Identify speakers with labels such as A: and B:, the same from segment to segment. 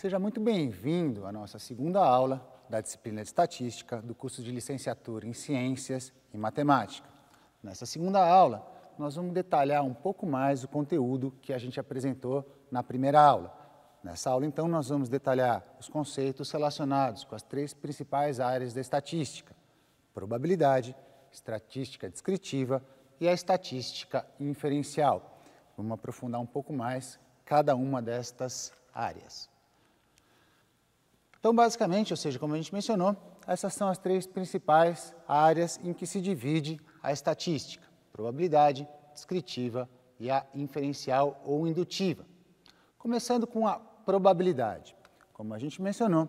A: Seja muito bem-vindo à nossa segunda aula da disciplina de Estatística do curso de Licenciatura em Ciências e Matemática. Nessa segunda aula, nós vamos detalhar um pouco mais o conteúdo que a gente apresentou na primeira aula. Nessa aula, então, nós vamos detalhar os conceitos relacionados com as três principais áreas da estatística: probabilidade, estatística descritiva e a estatística inferencial. Vamos aprofundar um pouco mais cada uma destas áreas. Então, basicamente, ou seja, como a gente mencionou, essas são as três principais áreas em que se divide a estatística: probabilidade, descritiva e a inferencial ou indutiva. Começando com a probabilidade. Como a gente mencionou,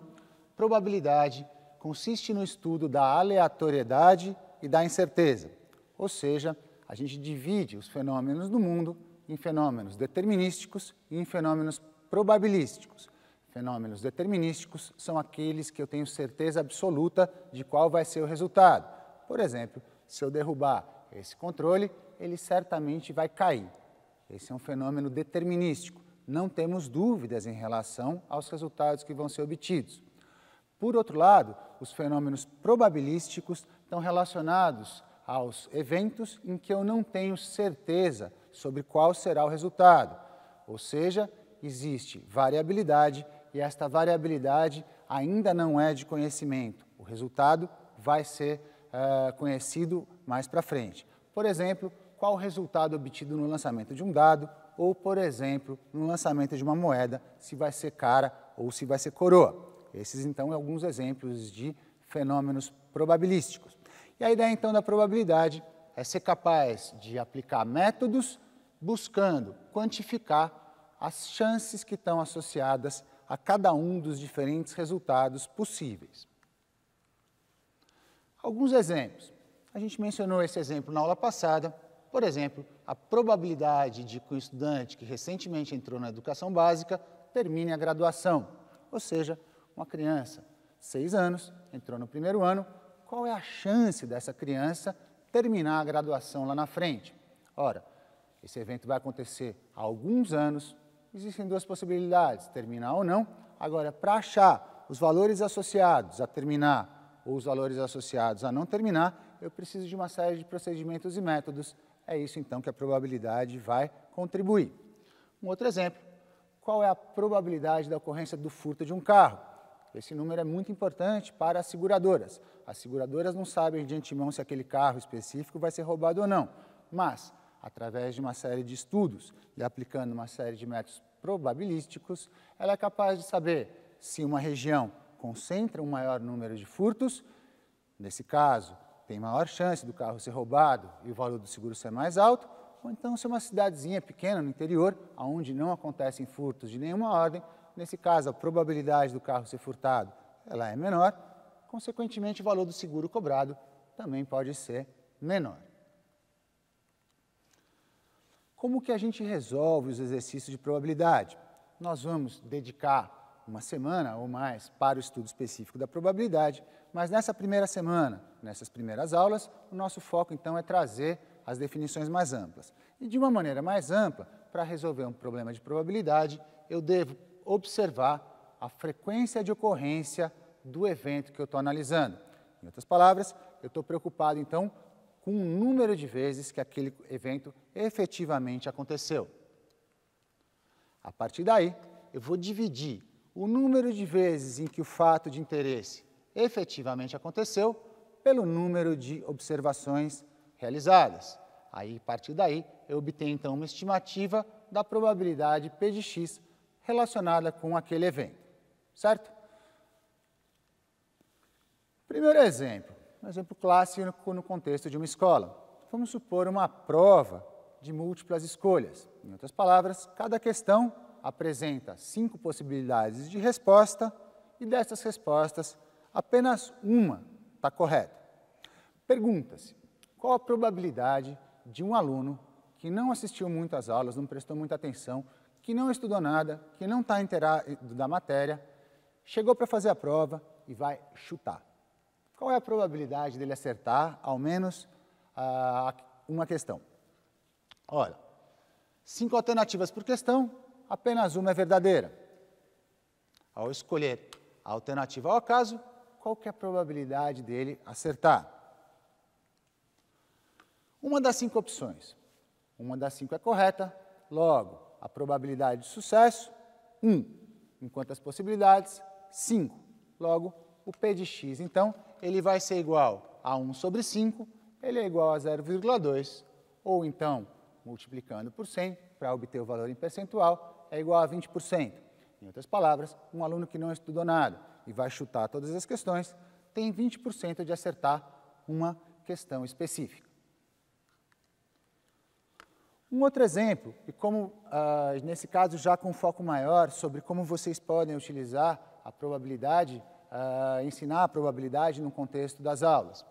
A: probabilidade consiste no estudo da aleatoriedade e da incerteza, ou seja, a gente divide os fenômenos do mundo em fenômenos determinísticos e em fenômenos probabilísticos. Fenômenos determinísticos são aqueles que eu tenho certeza absoluta de qual vai ser o resultado. Por exemplo, se eu derrubar esse controle, ele certamente vai cair. Esse é um fenômeno determinístico. Não temos dúvidas em relação aos resultados que vão ser obtidos. Por outro lado, os fenômenos probabilísticos estão relacionados aos eventos em que eu não tenho certeza sobre qual será o resultado. Ou seja, existe variabilidade e esta variabilidade ainda não é de conhecimento. O resultado vai ser uh, conhecido mais para frente. Por exemplo, qual o resultado obtido no lançamento de um dado ou, por exemplo, no lançamento de uma moeda, se vai ser cara ou se vai ser coroa. Esses, então, alguns exemplos de fenômenos probabilísticos. E a ideia, então, da probabilidade é ser capaz de aplicar métodos buscando quantificar as chances que estão associadas a cada um dos diferentes resultados possíveis. Alguns exemplos. A gente mencionou esse exemplo na aula passada. Por exemplo, a probabilidade de que um estudante que recentemente entrou na educação básica termine a graduação, ou seja, uma criança seis anos, entrou no primeiro ano, qual é a chance dessa criança terminar a graduação lá na frente? Ora, esse evento vai acontecer há alguns anos, existem duas possibilidades, terminar ou não. Agora, para achar os valores associados a terminar ou os valores associados a não terminar, eu preciso de uma série de procedimentos e métodos. É isso então que a probabilidade vai contribuir. Um outro exemplo, qual é a probabilidade da ocorrência do furto de um carro? Esse número é muito importante para as seguradoras. As seguradoras não sabem de antemão se aquele carro específico vai ser roubado ou não, mas através de uma série de estudos e aplicando uma série de métodos probabilísticos, ela é capaz de saber se uma região concentra um maior número de furtos, nesse caso, tem maior chance do carro ser roubado e o valor do seguro ser mais alto, ou então se é uma cidadezinha pequena no interior, onde não acontecem furtos de nenhuma ordem, nesse caso a probabilidade do carro ser furtado ela é menor, consequentemente o valor do seguro cobrado também pode ser menor. Como que a gente resolve os exercícios de probabilidade? Nós vamos dedicar uma semana ou mais para o estudo específico da probabilidade, mas nessa primeira semana, nessas primeiras aulas, o nosso foco então é trazer as definições mais amplas. E de uma maneira mais ampla, para resolver um problema de probabilidade, eu devo observar a frequência de ocorrência do evento que eu estou analisando. Em outras palavras, eu estou preocupado então com o número de vezes que aquele evento efetivamente aconteceu. A partir daí, eu vou dividir o número de vezes em que o fato de interesse efetivamente aconteceu pelo número de observações realizadas. Aí, a partir daí, eu obtenho então uma estimativa da probabilidade P de X relacionada com aquele evento, certo? Primeiro exemplo, um exemplo clássico no contexto de uma escola. Vamos supor uma prova de múltiplas escolhas. Em outras palavras, cada questão apresenta cinco possibilidades de resposta e dessas respostas, apenas uma está correta. Pergunta-se: qual a probabilidade de um aluno que não assistiu muito às aulas, não prestou muita atenção, que não estudou nada, que não está inteirado da matéria, chegou para fazer a prova e vai chutar? Qual é a probabilidade dele acertar ao menos uma questão? Olha, cinco alternativas por questão, apenas uma é verdadeira. Ao escolher a alternativa ao acaso, qual é a probabilidade dele acertar? Uma das cinco opções. Uma das cinco é correta, logo, a probabilidade de sucesso, 1, um, enquanto as possibilidades, 5. Logo, o P de x, então, ele vai ser igual a 1 sobre 5, ele é igual a 0,2, ou então, multiplicando por 100, para obter o valor em percentual, é igual a 20%. Em outras palavras, um aluno que não estudou nada e vai chutar todas as questões, tem 20% de acertar uma questão específica. Um outro exemplo, e como uh, nesse caso já com foco maior sobre como vocês podem utilizar a probabilidade uh, ensinar a probabilidade no contexto das aulas.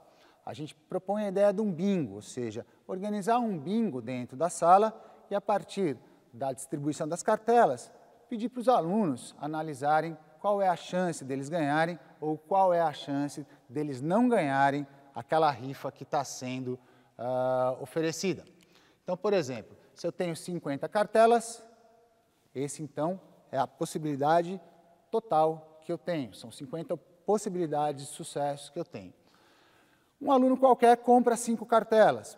A: A gente propõe a ideia de um bingo, ou seja, organizar um bingo dentro da sala e, a partir da distribuição das cartelas, pedir para os alunos analisarem qual é a chance deles ganharem ou qual é a chance deles não ganharem aquela rifa que está sendo uh, oferecida. Então, por exemplo, se eu tenho 50 cartelas, esse então é a possibilidade total que eu tenho, são 50 possibilidades de sucesso que eu tenho. Um aluno qualquer compra cinco cartelas,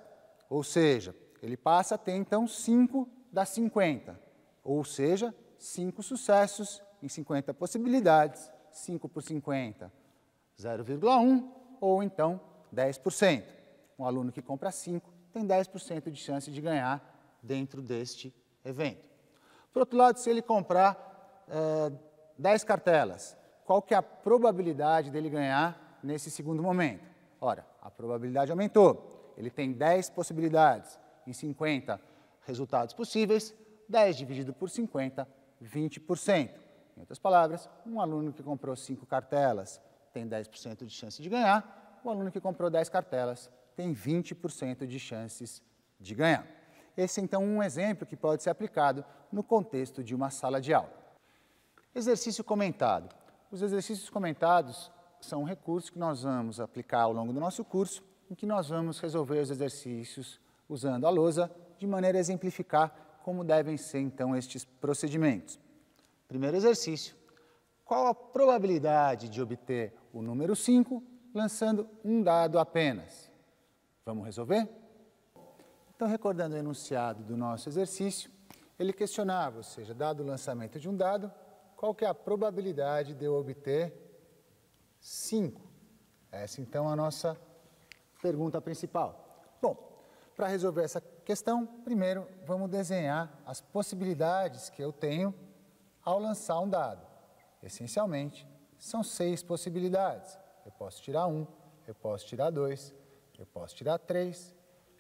A: ou seja, ele passa a ter então 5 das 50, ou seja, 5 sucessos em 50 possibilidades, 5 por 50, 0,1 ou então 10%. Um aluno que compra 5 tem 10% de chance de ganhar dentro deste evento. Por outro lado, se ele comprar é, eh, 10 cartelas, qual que é a probabilidade dele ganhar nesse segundo momento? Ora, a probabilidade aumentou. Ele tem 10 possibilidades em 50 resultados possíveis, 10 dividido por 50, 20%. Em outras palavras, um aluno que comprou 5 cartelas tem 10% de chance de ganhar, o aluno que comprou 10 cartelas tem 20% de chances de ganhar. Esse então é um exemplo que pode ser aplicado no contexto de uma sala de aula. Exercício comentado. Os exercícios comentados são recursos que nós vamos aplicar ao longo do nosso curso, em que nós vamos resolver os exercícios usando a lousa, de maneira a exemplificar como devem ser então estes procedimentos. Primeiro exercício, qual a probabilidade de obter o número 5 lançando um dado apenas? Vamos resolver? Então, recordando o enunciado do nosso exercício, ele questionava, ou seja, dado o lançamento de um dado, qual que é a probabilidade de eu obter 5? Essa então é a nossa pergunta principal. Bom, para resolver essa questão, primeiro vamos desenhar as possibilidades que eu tenho ao lançar um dado. Essencialmente, são seis possibilidades. Eu posso tirar um, eu posso tirar dois, eu posso tirar três,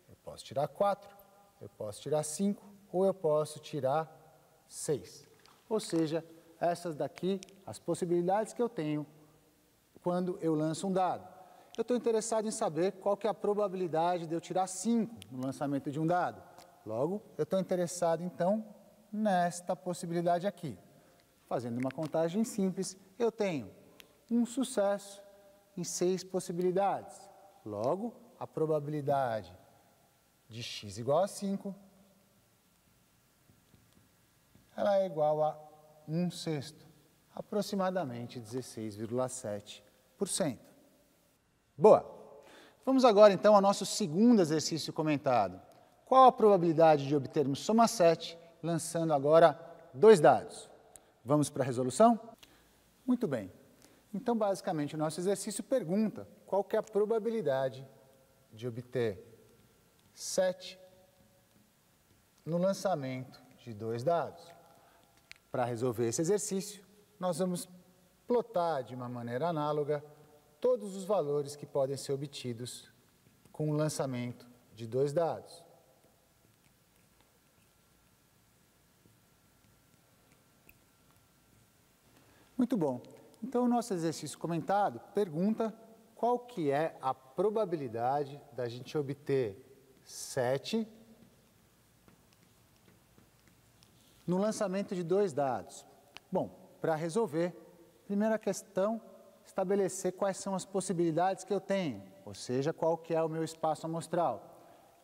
A: eu posso tirar quatro, eu posso tirar cinco ou eu posso tirar seis. Ou seja, essas daqui as possibilidades que eu tenho quando eu lanço um dado. Eu estou interessado em saber qual que é a probabilidade de eu tirar 5 no lançamento de um dado. Logo, eu estou interessado, então, nesta possibilidade aqui. Fazendo uma contagem simples, eu tenho um sucesso em seis possibilidades. Logo, a probabilidade de x igual a 5, ela é igual a um sexto, aproximadamente 16,7%. Boa! Vamos agora então ao nosso segundo exercício comentado. Qual a probabilidade de obtermos soma 7 lançando agora dois dados? Vamos para a resolução? Muito bem. Então, basicamente, o nosso exercício pergunta qual que é a probabilidade de obter 7 no lançamento de dois dados. Para resolver esse exercício, nós vamos plotar de uma maneira análoga todos os valores que podem ser obtidos com o lançamento de dois dados. Muito bom. Então, o nosso exercício comentado pergunta qual que é a probabilidade da gente obter 7 no lançamento de dois dados? Bom, para resolver, primeira questão, estabelecer quais são as possibilidades que eu tenho, ou seja, qual que é o meu espaço amostral.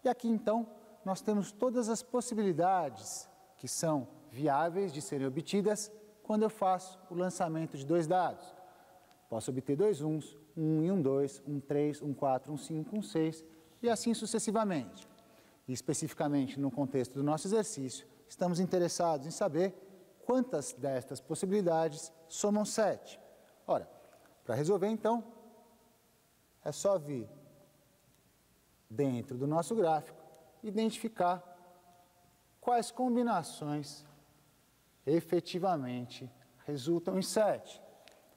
A: E aqui então, nós temos todas as possibilidades que são viáveis de serem obtidas quando eu faço o lançamento de dois dados. Posso obter dois uns, um e um dois, um três, um quatro, um cinco, um seis e assim sucessivamente. E especificamente no contexto do nosso exercício, estamos interessados em saber quantas destas possibilidades somam 7. Ora, para resolver então, é só vir dentro do nosso gráfico identificar quais combinações efetivamente resultam em 7.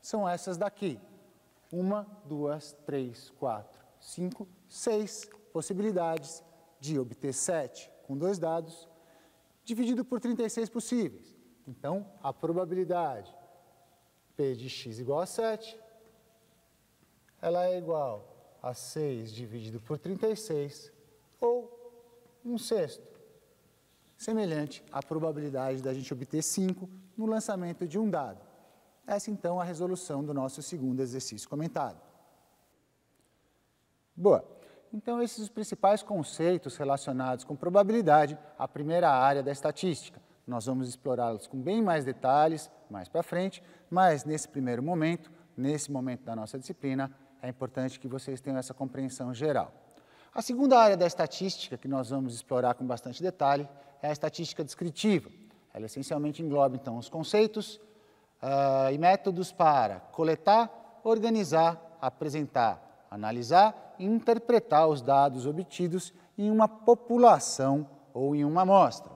A: São essas daqui. 1, 2, 3, 4, 5, 6 possibilidades de obter 7 com dois dados dividido por 36 possíveis. Então, a probabilidade P de x igual a 7, ela é igual a 6 dividido por 36, ou um sexto, semelhante à probabilidade da gente obter 5 no lançamento de um dado. Essa, então, é a resolução do nosso segundo exercício comentado. Boa! Então, esses são os principais conceitos relacionados com probabilidade, a primeira área da estatística. Nós vamos explorá-los com bem mais detalhes mais para frente, mas nesse primeiro momento, nesse momento da nossa disciplina, é importante que vocês tenham essa compreensão geral. A segunda área da estatística que nós vamos explorar com bastante detalhe é a estatística descritiva. Ela essencialmente engloba então os conceitos uh, e métodos para coletar, organizar, apresentar, analisar interpretar os dados obtidos em uma população ou em uma amostra.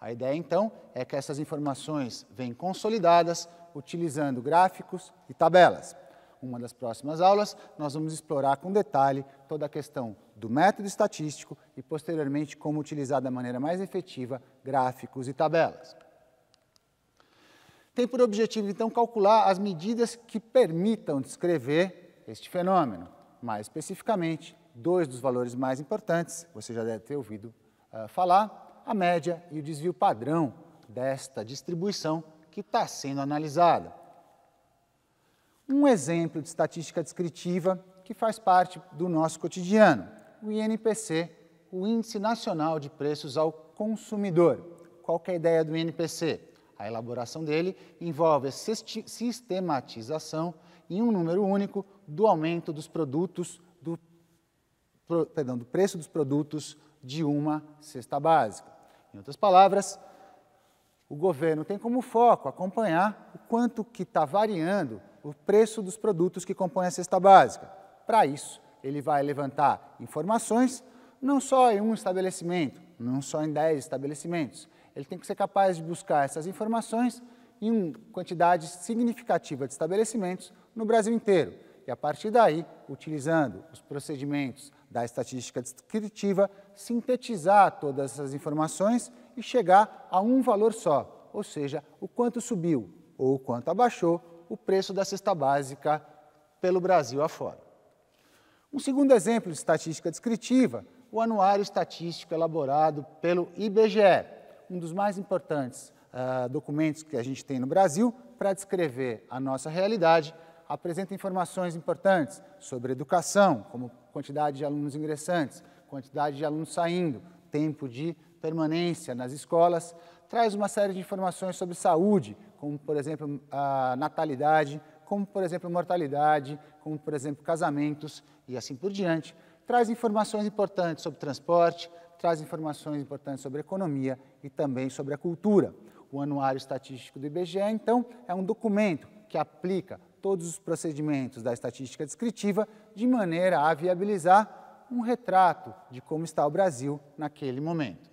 A: A ideia, então, é que essas informações vêm consolidadas utilizando gráficos e tabelas. Uma das próximas aulas, nós vamos explorar com detalhe toda a questão do método estatístico e, posteriormente, como utilizar da maneira mais efetiva gráficos e tabelas. Tem por objetivo, então, calcular as medidas que permitam descrever este fenômeno mais especificamente, dois dos valores mais importantes, você já deve ter ouvido uh, falar, a média e o desvio padrão desta distribuição que está sendo analisada. Um exemplo de estatística descritiva que faz parte do nosso cotidiano, o INPC, o Índice Nacional de Preços ao Consumidor. Qual é a ideia do INPC? A elaboração dele envolve a sistematização em um número único do aumento dos produtos, do, pro, perdão, do preço dos produtos de uma cesta básica. Em outras palavras, o governo tem como foco acompanhar o quanto que está variando o preço dos produtos que compõem a cesta básica. Para isso, ele vai levantar informações não só em um estabelecimento, não só em 10 estabelecimentos. Ele tem que ser capaz de buscar essas informações em uma quantidade significativa de estabelecimentos no Brasil inteiro. E a partir daí, utilizando os procedimentos da estatística descritiva, sintetizar todas essas informações e chegar a um valor só, ou seja, o quanto subiu ou o quanto abaixou o preço da cesta básica pelo Brasil afora. Um segundo exemplo de estatística descritiva, o Anuário Estatístico elaborado pelo IBGE, um dos mais importantes uh, documentos que a gente tem no Brasil para descrever a nossa realidade apresenta informações importantes sobre educação, como quantidade de alunos ingressantes, quantidade de alunos saindo, tempo de permanência nas escolas, traz uma série de informações sobre saúde, como por exemplo a natalidade, como por exemplo mortalidade, como por exemplo casamentos e assim por diante. Traz informações importantes sobre transporte, traz informações importantes sobre economia e também sobre a cultura. O Anuário Estatístico do IBGE, então, é um documento que aplica todos os procedimentos da estatística descritiva de maneira a viabilizar um retrato de como está o Brasil naquele momento.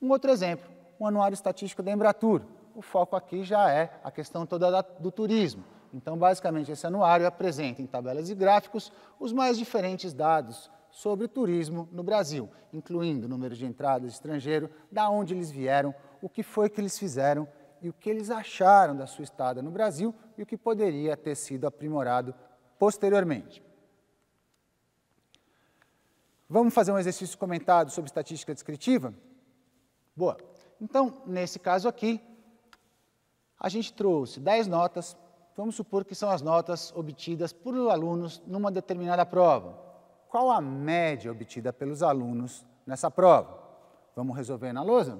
A: Um outro exemplo, o Anuário Estatístico da Embratur. O foco aqui já é a questão toda do turismo. Então, basicamente, esse anuário apresenta em tabelas e gráficos os mais diferentes dados sobre turismo no Brasil, incluindo número de entradas de estrangeiro, da onde eles vieram, o que foi que eles fizeram e o que eles acharam da sua estada no Brasil e o que poderia ter sido aprimorado posteriormente. Vamos fazer um exercício comentado sobre estatística descritiva? Boa. Então, nesse caso aqui, a gente trouxe 10 notas, vamos supor que são as notas obtidas por alunos numa determinada prova. Qual a média obtida pelos alunos nessa prova? Vamos resolver na lousa?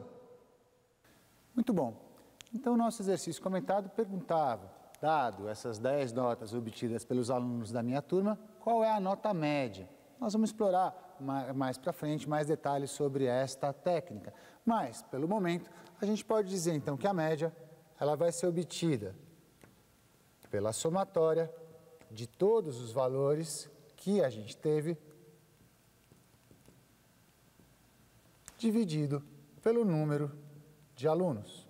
A: Muito bom. Então, o nosso exercício comentado perguntava, dado essas 10 notas obtidas pelos alunos da minha turma, qual é a nota média? Nós vamos explorar mais para frente mais detalhes sobre esta técnica. Mas, pelo momento, a gente pode dizer então que a média ela vai ser obtida pela somatória de todos os valores que a gente teve dividido pelo número de alunos.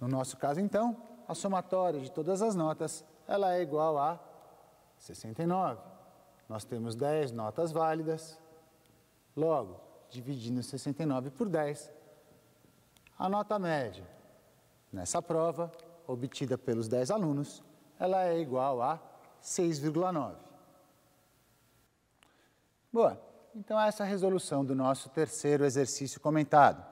A: No nosso caso, então, a somatória de todas as notas ela é igual a 69. Nós temos 10 notas válidas. Logo, dividindo 69 por 10, a nota média nessa prova, obtida pelos 10 alunos, ela é igual a 6,9. Boa, então essa é a resolução do nosso terceiro exercício comentado.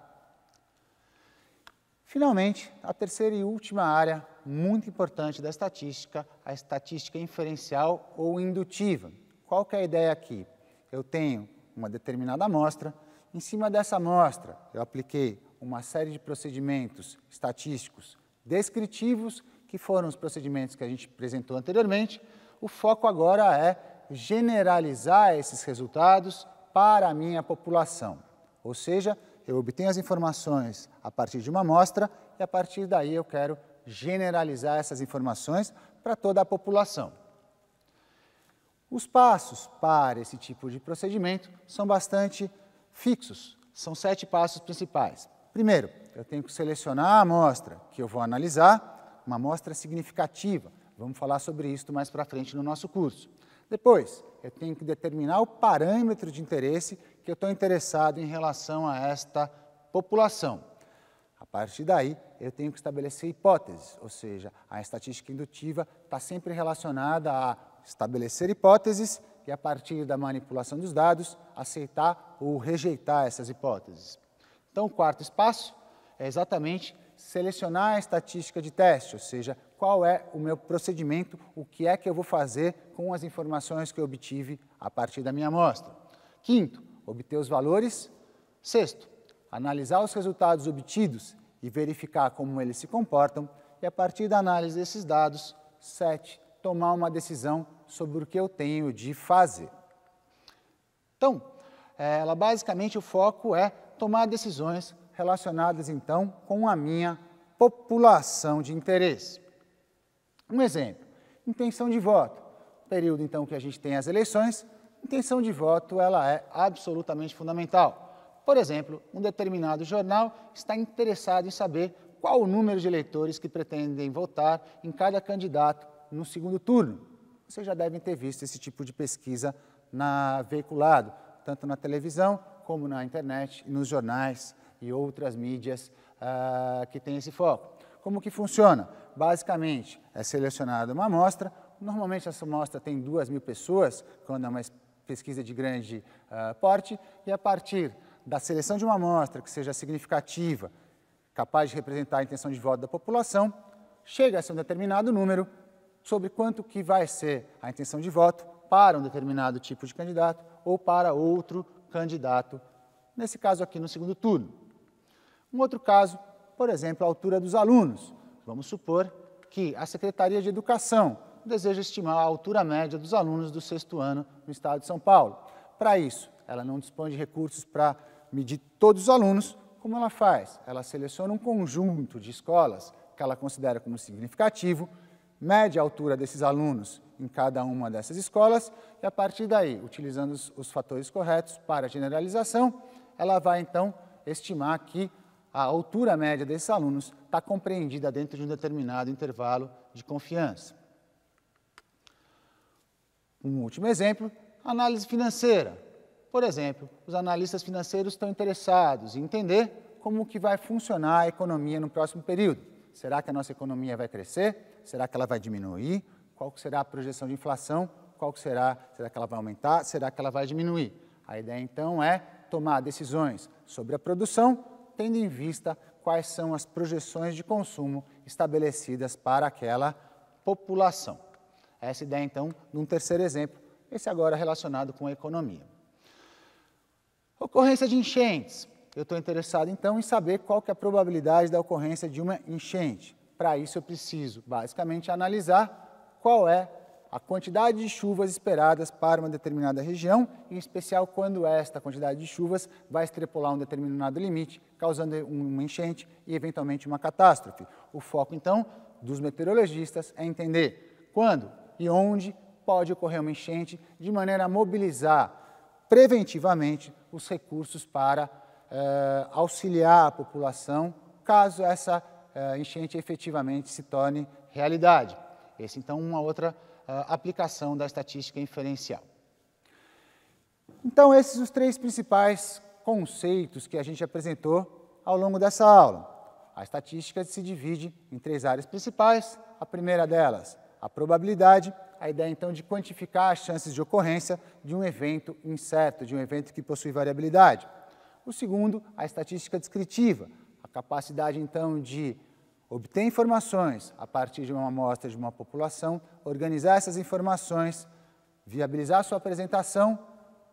A: Finalmente, a terceira e última área muito importante da estatística, a estatística inferencial ou indutiva. Qual é a ideia aqui? Eu tenho uma determinada amostra, em cima dessa amostra eu apliquei uma série de procedimentos estatísticos descritivos, que foram os procedimentos que a gente apresentou anteriormente. O foco agora é generalizar esses resultados para a minha população, ou seja, eu obtenho as informações a partir de uma amostra e a partir daí eu quero generalizar essas informações para toda a população. Os passos para esse tipo de procedimento são bastante fixos, são sete passos principais. Primeiro, eu tenho que selecionar a amostra que eu vou analisar, uma amostra significativa. Vamos falar sobre isso mais para frente no nosso curso. Depois, eu tenho que determinar o parâmetro de interesse que eu estou interessado em relação a esta população. A partir daí, eu tenho que estabelecer hipóteses, ou seja, a estatística indutiva está sempre relacionada a estabelecer hipóteses e, a partir da manipulação dos dados, aceitar ou rejeitar essas hipóteses. Então, o quarto espaço é exatamente selecionar a estatística de teste, ou seja, qual é o meu procedimento, o que é que eu vou fazer com as informações que eu obtive a partir da minha amostra. Quinto, obter os valores. Sexto, analisar os resultados obtidos e verificar como eles se comportam. E a partir da análise desses dados, sete, tomar uma decisão sobre o que eu tenho de fazer. Então, eh, ela basicamente o foco é tomar decisões relacionadas então com a minha população de interesse. Um exemplo, intenção de voto. Período, então, que a gente tem as eleições, intenção de voto ela é absolutamente fundamental. Por exemplo, um determinado jornal está interessado em saber qual o número de eleitores que pretendem votar em cada candidato no segundo turno. Vocês já devem ter visto esse tipo de pesquisa na, veiculado, tanto na televisão como na internet, nos jornais e outras mídias uh, que têm esse foco. Como que funciona? Basicamente, é selecionada uma amostra, normalmente essa amostra tem duas mil pessoas, quando é uma pesquisa de grande uh, porte, e a partir da seleção de uma amostra que seja significativa, capaz de representar a intenção de voto da população, chega a a um determinado número sobre quanto que vai ser a intenção de voto para um determinado tipo de candidato ou para outro candidato, nesse caso aqui no segundo turno. Um outro caso por exemplo, a altura dos alunos. Vamos supor que a Secretaria de Educação deseja estimar a altura média dos alunos do sexto ano no estado de São Paulo. Para isso, ela não dispõe de recursos para medir todos os alunos, como ela faz? Ela seleciona um conjunto de escolas que ela considera como significativo, mede a altura desses alunos em cada uma dessas escolas e, a partir daí, utilizando os, fatores corretos para a generalização, ela vai então estimar que a altura média desses alunos está compreendida dentro de um determinado intervalo de confiança. Um último exemplo, análise financeira. Por exemplo, os analistas financeiros estão interessados em entender como que vai funcionar a economia no próximo período. Será que a nossa economia vai crescer? Será que ela vai diminuir? Qual será a projeção de inflação? Qual será? Será que ela vai aumentar? Será que ela vai diminuir? A ideia então é tomar decisões sobre a produção tendo em vista quais são as projeções de consumo estabelecidas para aquela população. Essa ideia, então, de um terceiro exemplo, esse agora relacionado com a economia. Ocorrência de enchentes. Eu estou interessado, então, em saber qual que é a probabilidade da ocorrência de uma enchente. Para isso, eu preciso, basicamente, analisar qual é a quantidade de chuvas esperadas para uma determinada região, em especial quando esta quantidade de chuvas vai extrapolar um determinado limite, causando uma enchente e eventualmente uma catástrofe. O foco então dos meteorologistas é entender quando e onde pode ocorrer uma enchente, de maneira a mobilizar preventivamente os recursos para eh, auxiliar a população caso essa eh, enchente efetivamente se torne realidade. Esse então uma outra aplicação da estatística inferencial. Então, esses são os três principais conceitos que a gente apresentou ao longo dessa aula. A estatística se divide em três áreas principais. A primeira delas, a probabilidade, a ideia então de quantificar as chances de ocorrência de um evento incerto, de um evento que possui variabilidade. O segundo, a estatística descritiva, a capacidade então de obter informações a partir de uma amostra de uma população, organizar essas informações, viabilizar sua apresentação,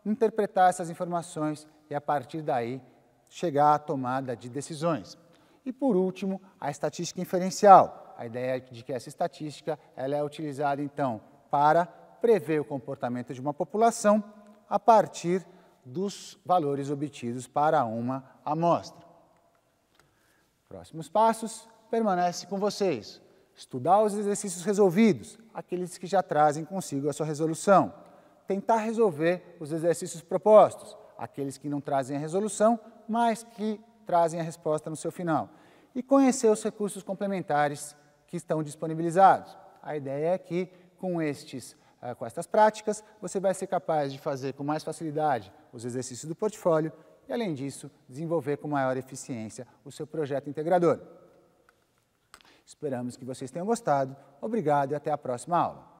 A: interpretar essas informações e, a partir daí, chegar à tomada de decisões. E, por último, a estatística inferencial. A ideia de que essa estatística ela é utilizada, então, para prever o comportamento de uma população a partir dos valores obtidos para uma amostra. Próximos passos, permanece com vocês. Estudar os exercícios resolvidos, aqueles que já trazem consigo a sua resolução. Tentar resolver os exercícios propostos, aqueles que não trazem a resolução, mas que trazem a resposta no seu final. E conhecer os recursos complementares que estão disponibilizados. A ideia é que, com, estes, eh, com estas práticas, você vai ser capaz de fazer com mais facilidade os exercícios do portfólio e, além disso, desenvolver com maior eficiência o seu projeto integrador. Esperamos que vocês tenham gostado. Obrigado e até a próxima aula.